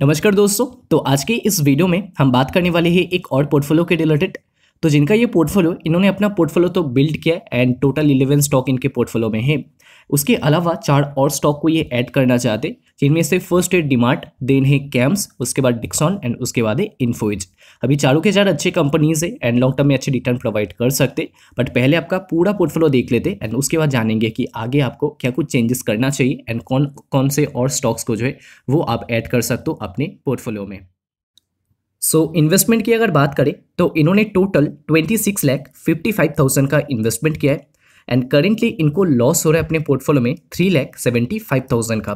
नमस्कार दोस्तों तो आज के इस वीडियो में हम बात करने वाले हैं एक और पोर्टफोलियो के रिलेटेड तो जिनका ये पोर्टफोलियो इन्होंने अपना पोर्टफोलियो तो बिल्ड किया एंड टोटल इलेवन स्टॉक इनके पोर्टफोलियो में है उसके अलावा चार और स्टॉक को ये ऐड करना चाहते जिनमें से फर्स्ट है डिमार्ट देन है कैम्स उसके बाद डिक्सॉन एंड उसके बाद है इन्फोइज अभी चारों के चार अच्छे कंपनीज है एंड लॉन्ग टर्म में अच्छे रिटर्न प्रोवाइड कर सकते बट पहले आपका पूरा पोर्टफोलियो देख लेते एंड उसके बाद जानेंगे कि आगे आपको क्या कुछ चेंजेस करना चाहिए एंड कौन कौन से और स्टॉक्स को जो है वो आप ऐड कर सकते हो अपने पोर्टफोलियो में सो so, इन्वेस्टमेंट की अगर बात करें तो इन्होंने total twenty six lakh fifty five thousand का इन्वेस्टमेंट किया है एंड करेंटली इनको लॉस हो रहा है अपने पोर्टफोलियो में three lakh seventy five thousand का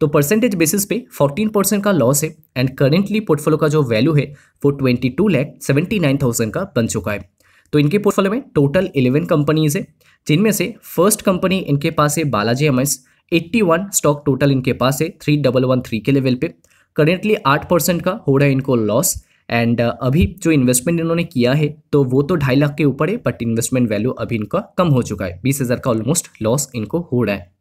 तो परसेंटेज बेसिस पे 14 परसेंट का लॉस है एंड करेंटली पोर्टफोलियो का जो वैल्यू है वो twenty two lakh seventy nine thousand का बन चुका है तो इनके पोर्टफोलियो में टोटल इलेवन कंपनीज है जिनमें से फर्स्ट कंपनी इनके पास है बालाजी एम 81 स्टॉक टोटल इनके पास है थ्री डबल वन थ्री के लेवल पे करेंटली आठ परसेंट का हो रहा है इनको लॉस एंड uh, अभी जो इन्वेस्टमेंट इन्होंने किया है तो वो तो ढाई लाख के ऊपर है बट इन्वेस्टमेंट वैल्यू अभी इनका कम हो चुका है बीस हज़ार का ऑलमोस्ट लॉस इनको हो रहा है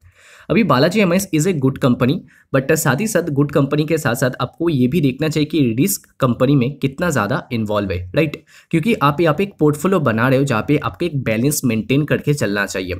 अभी बालाजी एम is a good company but साथ ही साथ गुड कंपनी के साथ साथ आपको ये भी देखना चाहिए कि रिस्क कंपनी में कितना ज़्यादा इन्वॉल्व है राइट क्योंकि आप यहाँ पे एक पोर्टफोलियो बना रहे हो जहाँ पे आपके एक बैलेंस मेंटेन करके चलना चाहिए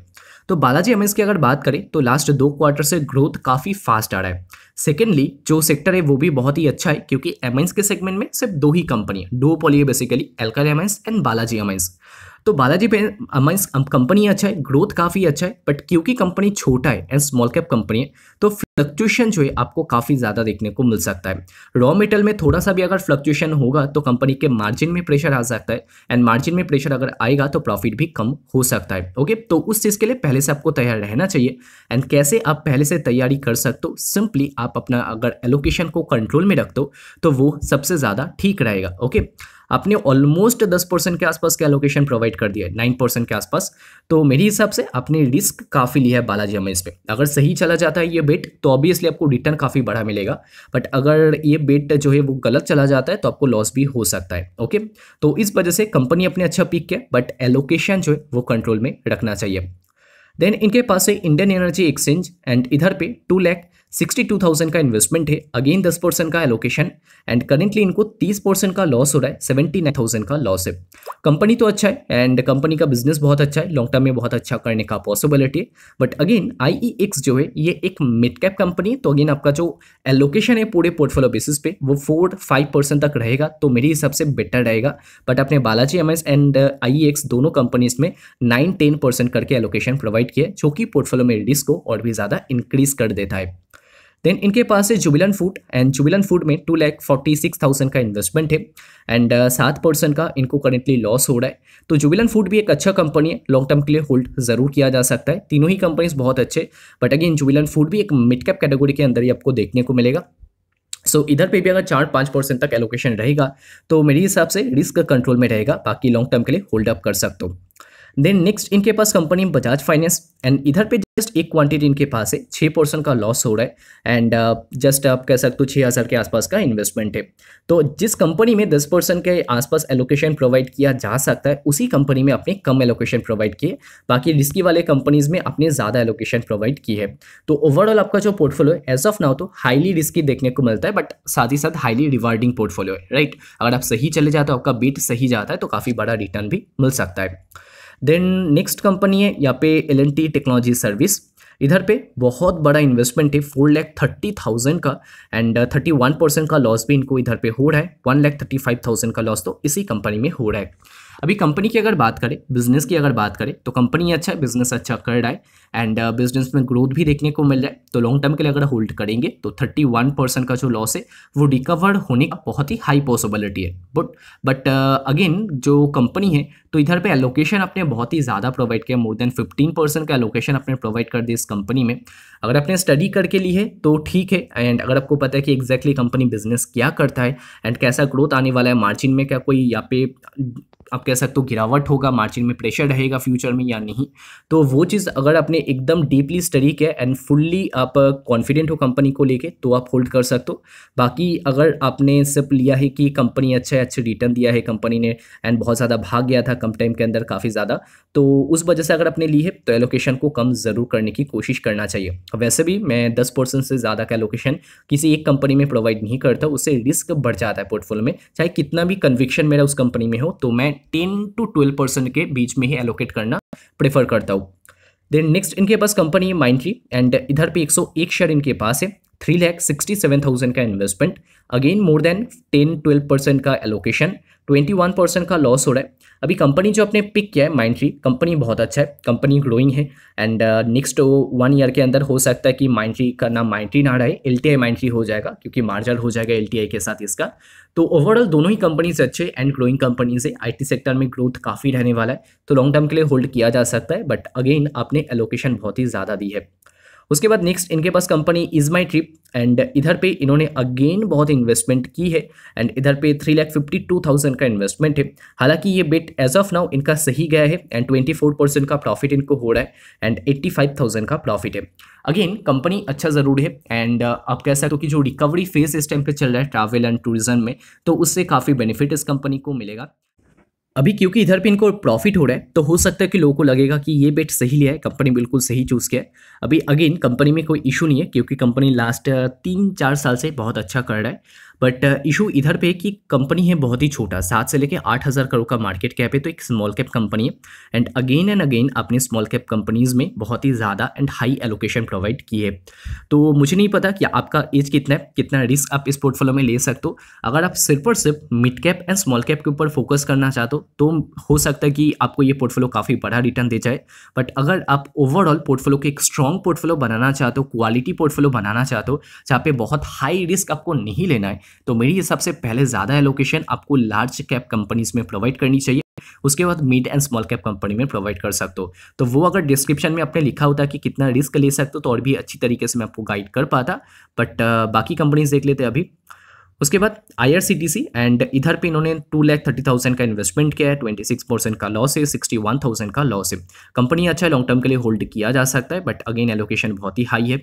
तो बालाजी एम की अगर बात करें तो लास्ट दो क्वार्टर से ग्रोथ काफ़ी फास्ट आ रहा है सेकेंडली जो सेक्टर है वो भी बहुत ही अच्छा है क्योंकि एमएंस के सेगमेंट में सिर्फ दो ही कंपनी है डो पोली basically Alkyl Amines and Balaji Amines तो बालाजी पे कंपनी um, अच्छा है ग्रोथ काफ़ी अच्छा है बट क्योंकि कंपनी छोटा है एंड स्मॉल कैप कंपनी है तो फ्लक्चुएशन जो है आपको काफ़ी ज़्यादा देखने को मिल सकता है रॉ मेटल में थोड़ा सा भी अगर फ्लक्चुएशन होगा तो कंपनी के मार्जिन में प्रेशर आ सकता है एंड मार्जिन में प्रेशर अगर आएगा तो प्रॉफिट भी कम हो सकता है ओके तो उस चीज़ के लिए पहले से आपको तैयार रहना चाहिए एंड कैसे आप पहले से तैयारी कर सकते हो सिंपली आप अपना अगर एलोकेशन को कंट्रोल में रख दो तो वो सबसे ज़्यादा ठीक रहेगा ओके आपने ऑलमोस्ट दस परसेंट के आसपास के एलोकेशन प्रोवाइड कर दिया है नाइन परसेंट के आसपास तो मेरे हिसाब से आपने रिस्क काफ़ी लिया है बालाजी हमें इस पर अगर सही चला जाता है ये बेट तो ऑब्वियसली आपको रिटर्न काफ़ी बड़ा मिलेगा बट अगर ये बेट जो है वो गलत चला जाता है तो आपको लॉस भी हो सकता है ओके तो इस वजह से कंपनी अपने अच्छा पिक किया बट एलोकेशन जो है वो कंट्रोल में रखना चाहिए देन इनके पास है इंडियन एनर्जी एक्सचेंज एंड इधर पे two lakh sixty two thousand का इन्वेस्टमेंट है अगेन दस परसेंट का एलोकेशन एंड करेंटली इनको तीस परसेंट का लॉस हो रहा है सेवेंटी नाइन थाउजेंड का लॉस है कंपनी तो अच्छा है एंड कंपनी का बिजनेस बहुत अच्छा है लॉन्ग टर्म में बहुत अच्छा करने का पॉसिबिलिटी है बट अगेन आई जो है ये एक मिड कैप कंपनी है तो अगेन आपका जो एलोकेशन है पूरे पोर्टफोलियो बेसिस पे वो फोर फाइव परसेंट तक रहेगा तो मेरे हिसाब से बेटर रहेगा बट अपने बालाजी एम एंड आई दोनों कंपनीज में नाइन टेन परसेंट करके एलोकेशन प्रोवाइड हाईलाइट किए जो कि पोर्टफोलियो में रिस्क को और भी ज़्यादा इंक्रीज कर देता है देन इनके पास है Jubilant food and Jubilant food में two lakh forty six thousand का इन्वेस्टमेंट है एंड uh, सात परसेंट का इनको करेंटली लॉस हो रहा है तो जुबिलन फूड भी एक अच्छा कंपनी है लॉन्ग टर्म के लिए होल्ड जरूर किया जा सकता है तीनों ही कंपनीज बहुत अच्छे बट अगेन जुबिलन फूड भी एक मिड कैप कैटेगरी के अंदर ही आपको देखने को मिलेगा सो so, इधर पे भी अगर चार पाँच परसेंट तक एलोकेशन रहेगा तो मेरे हिसाब से रिस्क कंट्रोल में रहेगा बाकी लॉन्ग टर्म के लिए होल्ड अप कर सकते हो देन नेक्स्ट इनके पास कंपनी बजाज फाइनेंस एंड इधर पे जस्ट एक क्वांटिटी इनके पास है छः परसेंट का लॉस हो रहा है एंड जस्ट uh, आप कह सकते हो छः हज़ार के आसपास का इन्वेस्टमेंट है तो जिस कंपनी में दस परसेंट के आसपास एलोकेशन प्रोवाइड किया जा सकता है उसी कंपनी में आपने कम एलोकेशन प्रोवाइड किए बाकी रिस्की वाले कंपनीज में आपने ज़्यादा एलोकेशन प्रोवाइड की है तो ओवरऑल आपका जो पोर्टफोलियो है एज ऑफ नाउ तो हाईली रिस्की देखने को मिलता है बट साथ ही साथ हाईली रिवार्डिंग पोर्टफोलियो है राइट अगर आप सही चले जाते हो आपका बीट सही जाता है तो काफ़ी बड़ा रिटर्न भी मिल सकता है देन नेक्स्ट कंपनी है यहाँ पे L N T technology service इधर पे बहुत बड़ा इन्वेस्टमेंट है फोर लैख थर्टी थाउजेंड का एंड थर्टी वन परसेंट का लॉस भी इनको इधर पे हो रहा है one lakh thirty five thousand का लॉस तो इसी कंपनी में हो रहा है अभी कंपनी की अगर बात करें बिजनेस की अगर बात करें तो कंपनी अच्छा है बिजनेस अच्छा कर रहा है एंड बिजनेस uh, में ग्रोथ भी देखने को मिल रहा है तो लॉन्ग टर्म के लिए अगर होल्ड करेंगे तो थर्टी वन परसेंट का जो लॉस है वो रिकवर होने का बहुत ही हाई पॉसिबिलिटी है बट बट अगेन जो कंपनी है तो इधर पे एलोकेशन आपने बहुत ही ज़्यादा प्रोवाइड किया मोर देन फिफ्टीन परसेंट का एलोकेशन आपने प्रोवाइड कर दिया इस कंपनी में अगर आपने स्टडी करके ली है तो ठीक है एंड अगर आपको पता है कि एग्जैक्टली exactly कंपनी बिजनेस क्या करता है एंड कैसा ग्रोथ आने वाला है मार्जिन में क्या कोई यहाँ पे आप कह सकते हो गिरावट होगा मार्जिन में प्रेशर रहेगा फ्यूचर में या नहीं तो वो चीज़ अगर आपने एकदम डीपली स्टडी किया एंड फुल्ली आप कॉन्फिडेंट हो कंपनी को लेके तो आप होल्ड कर सकते हो बाकी अगर आपने सिर्फ लिया है कि कंपनी अच्छा अच्छे रिटर्न दिया है कंपनी ने एंड बहुत ज़्यादा भाग गया था कम टाइम के अंदर काफ़ी ज़्यादा तो उस वजह से अगर आपने ली है तो एलोकेशन को कम ज़रूर करने की कोशिश करना चाहिए वैसे भी मैं दस से ज़्यादा का एलोकेशन किसी एक कंपनी में प्रोवाइड नहीं करता उससे रिस्क बढ़ जाता है पोर्टफोलियो में चाहे कितना भी कन्विक्शन मेरा उस कंपनी में हो तो मैं टेन टू ट्वेल्व परसेंट के बीच में ही एलोकेट करना प्रेफर करता हूँ देन नेक्स्ट इनके पास कंपनी है माइंट्री एंड इधर पे 101 शेयर इनके पास है three lakh sixty seven thousand का investment again more than ten twelve percent का एलोकेशन ट्वेंटी वन परसेंट का लॉस हो रहा है अभी कंपनी जो आपने पिक किया है माइंड कंपनी बहुत अच्छा है कंपनी ग्रोइंग है एंड नेक्स्ट वन ईयर के अंदर हो सकता है कि माइंड का नाम माइंड ट्री ना रहे एल टी आई हो जाएगा क्योंकि मार्जर हो जाएगा एल के साथ इसका तो ओवरऑल दोनों ही कंपनीज अच्छे एंड ग्रोइंग कंपनीज है आईटी सेक्टर में ग्रोथ काफ़ी रहने वाला है तो लॉन्ग टर्म के लिए होल्ड किया जा सकता है बट अगेन आपने एलोकेशन बहुत ही ज़्यादा दी है उसके बाद नेक्स्ट इनके पास company EaseMyTrip and इधर पे इन्होंने अगेन बहुत इन्वेस्टमेंट की है एंड इधर पे three lakh fifty two thousand का इन्वेस्टमेंट है हालांकि ये बेट एज ऑफ नाउ इनका सही गया है एंड ट्वेंटी फोर परसेंट का प्रॉफिट इनको हो रहा है एंड एट्टी फाइव थाउजेंड का प्रॉफिट है अगेन कंपनी अच्छा ज़रूर है एंड uh, आप कह सकते हो कि जो रिकवरी फेज इस टाइम पे चल रहा है ट्रैवल एंड टूरिज्म में तो उससे काफ़ी बेनिफिट इस कंपनी को मिलेगा अभी क्योंकि इधर पे इनको प्रॉफिट हो रहा है तो हो सकता है कि लोगों को लगेगा कि ये बेट सही लिया है कंपनी बिल्कुल सही चूज़ किया है अभी अगेन कंपनी में कोई इशू नहीं है क्योंकि कंपनी लास्ट तीन चार साल से बहुत अच्छा कर रहा है बट इशू uh, इधर पे कि कंपनी है बहुत ही छोटा सात से लेकर आठ हज़ार करोड़ का मार्केट कैप है तो एक स्मॉल कैप कंपनी है एंड अगेन एंड अगेन आपने स्मॉल कैप कंपनीज़ में बहुत ही ज़्यादा एंड हाई एलोकेशन प्रोवाइड की है तो मुझे नहीं पता कि आपका एज कितना है कितना रिस्क आप इस पोर्टफोलियो में ले सकते हो अगर आप सिर्फ और सिर्फ mid cap and small cap के ऊपर फोकस करना चाहते हो तो हो सकता है कि आपको ये पोर्टफोलियो काफ़ी बड़ा रिटर्न दे जाए बट अगर आप ओवरऑल पोर्टफोलियो के एक स्ट्रॉन्ग पोर्टफोलियो बनाना चाहते हो क्वालिटी पोर्टफोलियो बनाना चाहते हो जहाँ पे बहुत हाई रिस्क आपको नहीं लेना है तो मेरी से पहले ज़्यादा एलोकेशन आपको लार्ज कैप कंपनीज में प्रोवाइड करनी चाहिए उसके बाद mid and small cap company में प्रोवाइड कर सकते हो तो वो अगर डिस्क्रिप्शन में आपने लिखा होता कि कितना रिस्क ले सकते हो तो और भी अच्छी तरीके से मैं आपको गाइड कर पाता बट uh, बाकी कंपनीज देख लेते अभी उसके बाद आई एंड इधर पे इन्होंने टू लैख थर्टी थाउजेंड का इन्वेस्टमेंट किया है ट्वेंटी सिक्स परसेंट का लॉस है सिक्सटी वन थाउजेंड का लॉस है कंपनी अच्छा है लॉन्ग टर्म के लिए होल्ड किया जा सकता है बट अगेन एलोकेशन बहुत ही हाई है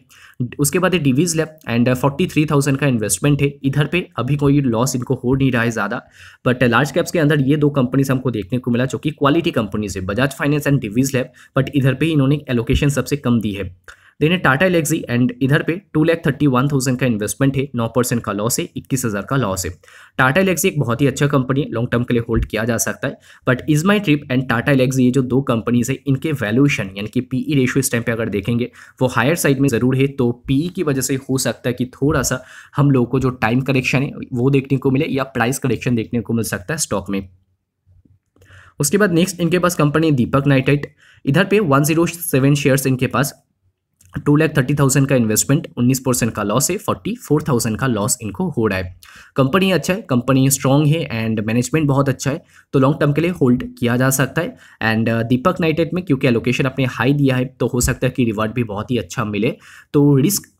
उसके बाद है Divi's lab and forty three thousand का इन्वेस्टमेंट है इधर पे अभी कोई लॉस इनको हो नहीं रहा है ज़्यादा बट लार्ज कैप्स के अंदर ये दो कंपनीज हमको देखने को मिला जो कि क्वालिटी कंपनीज है Bajaj finance and Divi's lab but इधर पर इन्होंने एलोकेशन सबसे कम दी है देने टाटा एलेक्सी एंड इधर पे two lakh thirty one thousand का इन्वेस्टमेंट है नौ परसेंट का लॉस है इक्कीस हज़ार का लॉस है टाटा एलेक्सी एक बहुत ही अच्छा कंपनी है लॉन्ग टर्म के लिए होल्ड किया जा सकता है but EaseMyTrip and Tata Elxsi ये जो दो कंपनीज है इनके वैल्यूशन यानी कि पी ई रेशो इस टाइम पर अगर देखेंगे वो हायर साइड में ज़रूर है तो पी ई e की वजह से हो सकता है कि थोड़ा सा हम लोगों को जो टाइम करेक्शन है वो देखने को मिले या प्राइस करेक्शन देखने को मिल सकता है स्टॉक में उसके बाद नेक्स्ट इनके पास कंपनी दीपक नाइटाइट इधर पे 107 शेयर्स इनके पास टू लैख थर्टी थाउजेंड का इन्वेस्टमेंट उन्नीस परसेंट का लॉस है फोर्टी फोर थाउजेंड का लॉस इनको हो रहा है कंपनी अच्छा है कंपनी स्ट्रांग है एंड मैनेजमेंट बहुत अच्छा है तो लॉन्ग टर्म के लिए होल्ड किया जा सकता है एंड दीपक नाइटेड में क्योंकि एलोकेशन अपने हाई दिया है तो हो सकता है कि रिवार्ड भी बहुत ही अच्छा मिले तो रिस्क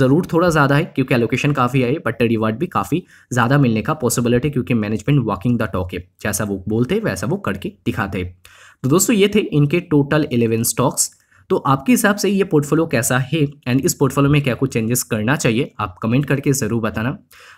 ज़रूर थोड़ा ज़्यादा है क्योंकि एलोकेशन काफ़ी है बट रिवार्ड भी काफ़ी ज़्यादा मिलने का पॉसिबिलिटी क्योंकि मैनेजमेंट वॉकिंग द टॉक है जैसा वो बोलते हैं वैसा वो करके दिखाते हैं तो दोस्तों ये थे इनके टोटल इलेवन स्टॉक्स तो आपके हिसाब से ये पोर्टफोलियो कैसा है एंड इस पोर्टफोलियो में क्या कुछ चेंजेस करना चाहिए आप कमेंट करके ज़रूर बताना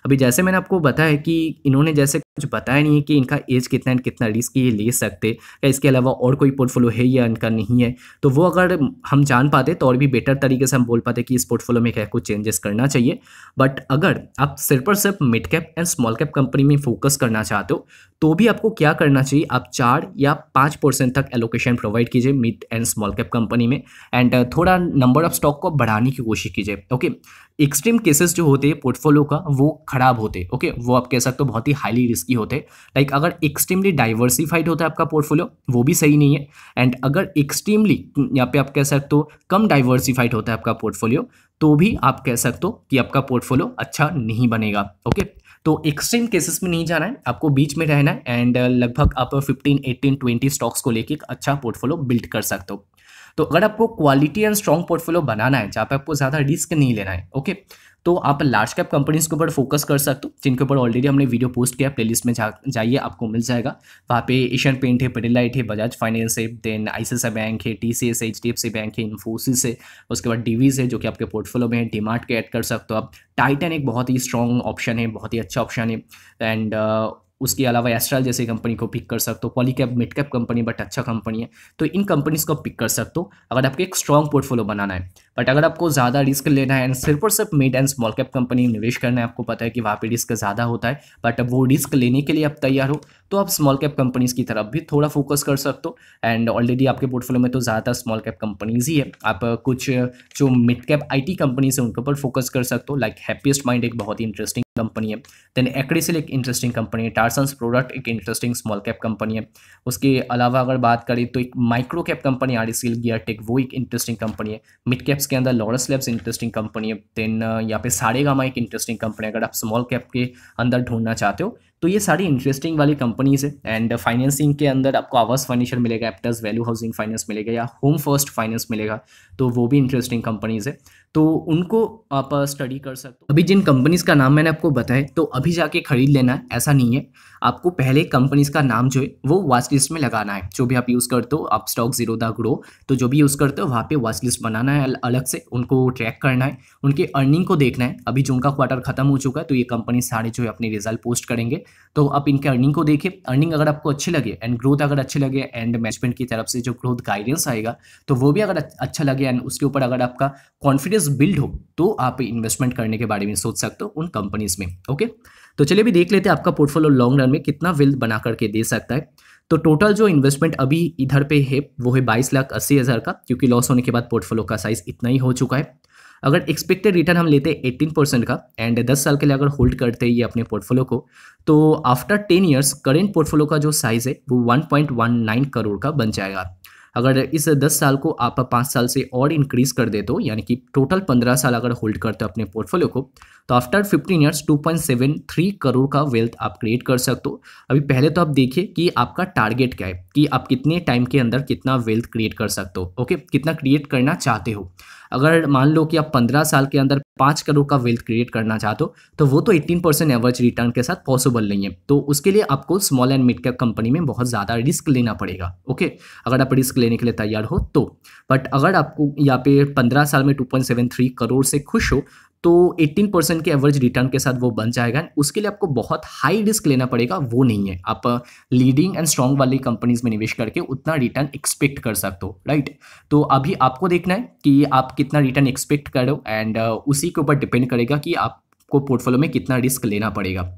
अभी जैसे मैंने आपको बताया कि इन्होंने जैसे कुछ बताया नहीं है कि इनका एज कितना एंड कितना रिस्क ये ले सकते या इसके अलावा और कोई पोर्टफोलियो है या इनका नहीं है तो वो अगर हम जान पाते तो और भी बेटर तरीके से हम बोल पाते कि इस पोर्टफोलियो में क्या कुछ चेंजेस करना चाहिए बट अगर आप सिर्फ और सिर्फ mid cap and small cap company में फोकस करना चाहते हो तो भी आपको क्या करना चाहिए आप चार या पाँच परसेंट तक एलोकेशन प्रोवाइड कीजिए mid and small cap company में एंड uh, थोड़ा नंबर ऑफ स्टॉक को बढ़ाने की कोशिश कीजिए ओके एक्सट्रीम केसेस जो होते हैं पोर्टफोलियो का वो खराब होते ओके वो आप कह सकते हो बहुत ही हाईली रिस्की होते लाइक like, अगर एक्सट्रीमली डाइवर्सिफाइड होता है आपका पोर्टफोलियो वो भी सही नहीं है एंड अगर एक्सट्रीमली यहाँ पे आप कह सकते हो कम डाइवर्सिफाइड होता है आपका पोर्टफोलियो तो भी आप कह सकते हो कि आपका पोर्टफोलियो अच्छा नहीं बनेगा ओके तो एक्सट्रीम केसेस में नहीं जाना है आपको बीच में रहना है एंड uh, लगभग आप 15, 18, 20 स्टॉक्स को लेकर एक अच्छा पोर्टफोलियो बिल्ड कर सकते हो तो अगर आपको क्वालिटी एंड स्ट्रॉन्ग पोर्टफोलियो बनाना है जहाँ पे आपको ज़्यादा रिस्क नहीं लेना है ओके तो आप लार्ज कैप कंपनीज के ऊपर फोकस कर सकते हो जिनके ऊपर ऑलरेडी हमने वीडियो पोस्ट किया लिस्ट में जा जाइए आपको मिल जाएगा वहाँ पे एशियन पेंट है पेटेलाइट है बजाज फाइनेंस है देन आई बैंक है T C S H D F C bank है इन्फोसिस है उसके बाद डीवीज है जो कि आपके पोर्टफोलियो में है डीमार्ट के ऐड कर सकते हो आप टाइटन एक बहुत ही स्ट्रॉन्ग ऑप्शन है बहुत ही अच्छा ऑप्शन है एंड उसके अलावा एस्ट्रल जैसी कंपनी को पिक कर सकते हो Polycab mid cap company but अच्छा कंपनी है तो इन कंपनीज को पिक कर सकते हो अगर आपको एक स्ट्रॉन्ग पोर्टफोलियो बनाना है बट अगर आपको ज़्यादा रिस्क लेना है एंड सिर्फ और सिर्फ mid and small cap company में निवेश करना है आपको पता है कि वहाँ पे रिस्क ज़्यादा होता है बट वो रिस्क लेने के लिए आप तैयार हो तो आप स्मॉल कैप कंपनीज की तरफ भी थोड़ा फोकस कर सकते हो एंड ऑलरेडी आपके पोर्टफोलियो में तो ज़्यादातर स्मॉल कैप कंपनीज ही है आप कुछ जो मिड कैप आईटी कंपनीज है उनके ऊपर फोकस कर सकते हो लाइक हैप्पीस्ट माइंड एक बहुत ही इंटरेस्टिंग कंपनी है देन एक्डिसल एक इंटरेस्टिंग कंपनी है टारसन्स प्रोडक्ट एक इंटरेस्टिंग स्मॉल कैप कंपनी है उसके अलावा अगर बात करें तो एक micro cap company R C gear tech वो एक इंटरेस्टिंग कंपनी है मिड कैप्स के अंदर लॉरस लैब्स इंटरेस्टिंग कंपनी है देन यहाँ पे सारेगामा एक इंटरेस्टिंग कंपनी है अगर आप स्मॉल कैप के अंदर ढूंढना चाहते हो तो ये सारी इंटरेस्टिंग वाली कंपनीज है एंड फाइनेंसिंग के अंदर आपको आवास फर्नीचर मिलेगा एप्टस वैल्यू हाउसिंग फाइनेंस मिलेगा या होम फर्स्ट फाइनेंस मिलेगा तो वो भी इंटरेस्टिंग कंपनीज है तो उनको आप स्टडी uh, कर सकते हो अभी जिन कंपनीज का नाम मैंने आपको बताया तो अभी जाके खरीद लेना है ऐसा नहीं है आपको पहले कंपनीज का नाम जो है वो वॉच लिस्ट में लगाना है जो भी आप यूज़ करते हो आप स्टॉक जीरो दा ग्रो तो जो भी यूज़ करते हो वहाँ पे वॉच लिस्ट बनाना है अलग से उनको ट्रैक करना है उनके अर्निंग को देखना है अभी जो उनका क्वार्टर खत्म हो चुका है तो ये कंपनी सारे जो है अपने रिजल्ट पोस्ट करेंगे तो आप इनके अर्निंग को देखें अर्निंग अगर आपको अच्छे लगे एंड ग्रोथ अगर अच्छे लगे एंड मैनेजमेंट की तरफ से जो ग्रोथ गाइडेंस आएगा तो वो भी अगर अच्छा लगे एंड उसके ऊपर अगर आपका कॉन्फिडेंस बिल्ड हो तो आप इन्वेस्टमेंट करने के बारे में सोच सकते हो उन कंपनीज में ओके तो चलिए भी देख लेते हैं आपका पोर्टफोलियो लॉन्ग रन में कितना वेल्थ बना करके दे सकता है तो टोटल जो इन्वेस्टमेंट अभी इधर पे है वो है बाईस लाख अस्सी हज़ार का क्योंकि लॉस होने के बाद पोर्टफोलियो का साइज़ इतना ही हो चुका है अगर एक्सपेक्टेड रिटर्न हम लेते एट्टीन परसेंट का एंड दस साल के लिए अगर होल्ड करते ये अपने पोर्टफोलियो को तो after ten years current portfolio का जो साइज़ है वो one point one nine crore का बन जाएगा अगर इस दस साल को आप पाँच साल से और इंक्रीज कर दे तो यानी कि टोटल पंद्रह साल अगर होल्ड करते हो अपने पोर्टफोलियो को तो after fifteen years two point seven three crore का वेल्थ आप क्रिएट कर सकते हो अभी पहले तो आप देखिए कि आपका टारगेट क्या है कि आप कितने टाइम के अंदर कितना वेल्थ क्रिएट कर सकते हो ओके कितना क्रिएट करना चाहते हो अगर मान लो कि आप पंद्रह साल के अंदर पाँच करोड़ का वेल्थ क्रिएट करना चाहते हो तो वो तो एट्टीन परसेंट एवरेज रिटर्न के साथ पॉसिबल नहीं है तो उसके लिए आपको small and mid cap company में बहुत ज़्यादा रिस्क लेना पड़ेगा ओके अगर आप रिस्क लेने के लिए तैयार हो तो बट अगर आपको यहाँ पे पंद्रह साल में two point seven three crore से खुश हो तो 18 परसेंट के एवरेज रिटर्न के साथ वो बन जाएगा उसके लिए आपको बहुत हाई रिस्क लेना पड़ेगा वो नहीं है आप लीडिंग एंड स्ट्रॉन्ग वाली कंपनीज में निवेश करके उतना रिटर्न एक्सपेक्ट कर सकते हो राइट तो अभी आपको देखना है कि आप कितना रिटर्न एक्सपेक्ट करो एंड उसी के ऊपर डिपेंड करेगा कि आपको पोर्टफोलियो में कितना रिस्क लेना पड़ेगा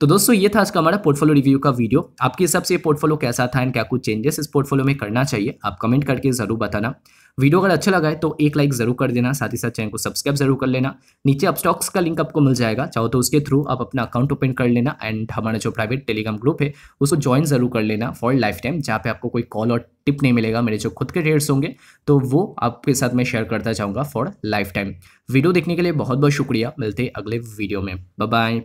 तो दोस्तों ये था आज का हमारा पोर्टफोलियो रिव्यू का वीडियो आपके हिसाब से पोर्टफोलियो कैसा था एंड क्या कुछ चेंजेस इस पोर्टफोलियो में करना चाहिए आप कमेंट करके जरूर बताना वीडियो अगर अच्छा लगा है तो एक लाइक जरूर कर देना साथ ही साथ चैनल को सब्सक्राइब जरूर कर लेना नीचे आप स्टॉक्स का लिंक आपको मिल जाएगा चाहो तो उसके थ्रू आप अपना अकाउंट ओपन कर लेना एंड हमारा जो प्राइवेट टेलीग्राम ग्रुप है उसको ज्वाइन जरूर कर लेना फॉर लाइफ टाइम जहाँ पे आपको कोई कॉल और टिप नहीं मिलेगा मेरे जो खुद के ट्रेड्स होंगे तो वो आपके साथ मैं शेयर करता चाहूँगा फॉर लाइफ टाइम वीडियो देखने के लिए बहुत बहुत शुक्रिया मिलते अगले वीडियो में बाय